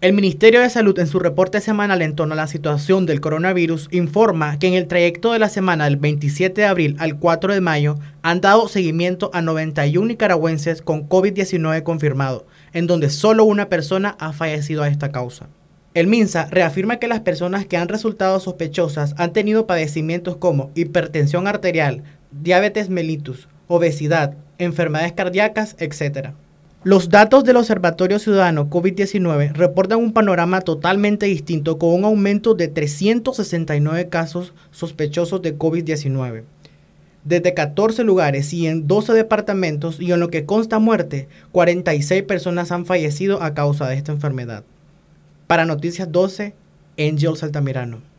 El Ministerio de Salud en su reporte semanal en torno a la situación del coronavirus informa que en el trayecto de la semana del 27 de abril al 4 de mayo han dado seguimiento a 91 nicaragüenses con COVID-19 confirmado, en donde solo una persona ha fallecido a esta causa. El MINSA reafirma que las personas que han resultado sospechosas han tenido padecimientos como hipertensión arterial, diabetes mellitus, obesidad, enfermedades cardíacas, etc. Los datos del Observatorio Ciudadano COVID-19 reportan un panorama totalmente distinto con un aumento de 369 casos sospechosos de COVID-19. Desde 14 lugares y en 12 departamentos y en lo que consta muerte, 46 personas han fallecido a causa de esta enfermedad. Para Noticias 12, Angel Saltamirano.